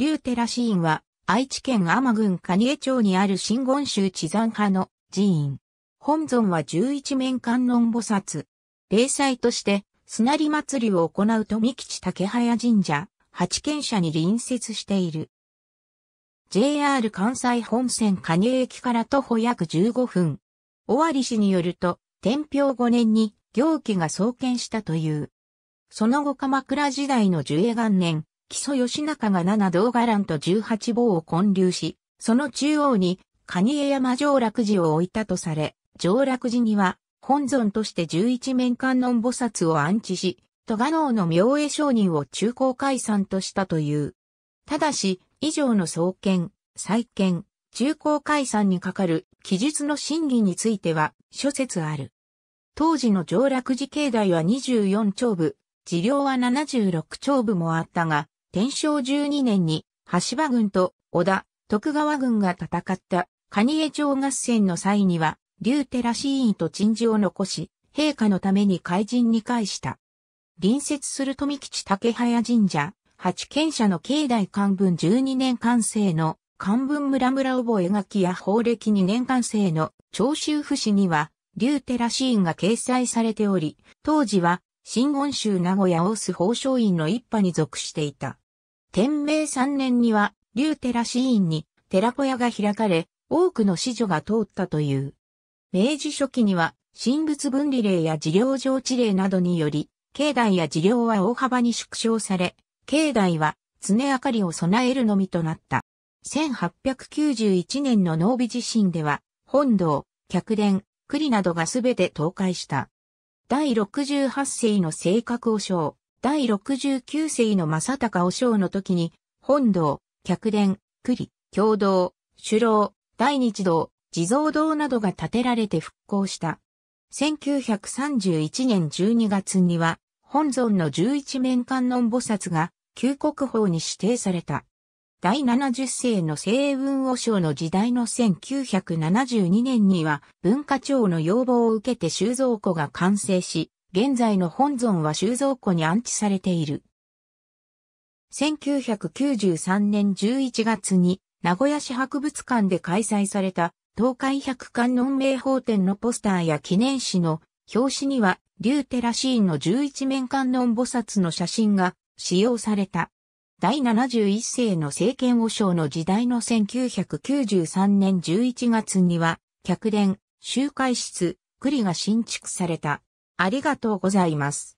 竜寺寺院は、愛知県天郡蟹江町にある真言宗地山派の寺院。本尊は十一面観音菩薩。例祭として、砂利祭りを行う富吉竹早神社、八軒社に隣接している。JR 関西本線蟹江駅から徒歩約15分。尾張市によると、天平5年に行基が創建したという。その後鎌倉時代の樹江元年、木曽義仲が七道伽藍と十八坊を建立し、その中央に、蟹江山上洛寺を置いたとされ、上洛寺には、本尊として十一面観音菩薩を安置し、戸賀能の明恵商人を中高解散としたという。ただし、以上の創建、再建、中高解散にかかる記述の審議については諸説ある。当時の上洛寺境内は24丁部、寺領は76丁部もあったが、天正12年に、橋場軍と織田、徳川軍が戦った、蟹江城合戦の際には、竜寺子院と陳寺を残し、陛下のために怪陣に返した。隣接する富吉竹早神社、八賢者の境内漢文12年完成の漢文村々覚書や宝暦2年完成の長州府市には、竜寺子院が掲載されており、当時は新言州名古屋大須法書院の一派に属していた。天明3年には、竜寺寺院に寺小屋が開かれ、多くの子女が通ったという。明治初期には、神仏分離令や事業上地令などにより、境内や事業は大幅に縮小され、境内は常明かりを備えるのみとなった。1891年の濃尾地震では、本堂、客殿、栗などがすべて倒壊した。第68世の性格和尚、第69世の正隆和尚の時に、本堂、客殿、栗、共同、首楼、大日堂、地蔵堂などが建てられて復興した。1931年12月には、本尊の十一面観音菩薩が、旧国宝に指定された。第70世の西文和尚の時代の1972年には文化庁の要望を受けて収蔵庫が完成し、現在の本尊は収蔵庫に安置されている。1993年11月に名古屋市博物館で開催された東海百観音名宝展のポスターや記念誌の表紙には、竜テラシーンの11面観音菩薩の写真が使用された。第71世の政権和尚の時代の1993年11月には、客殿、集会室、栗が新築された。ありがとうございます。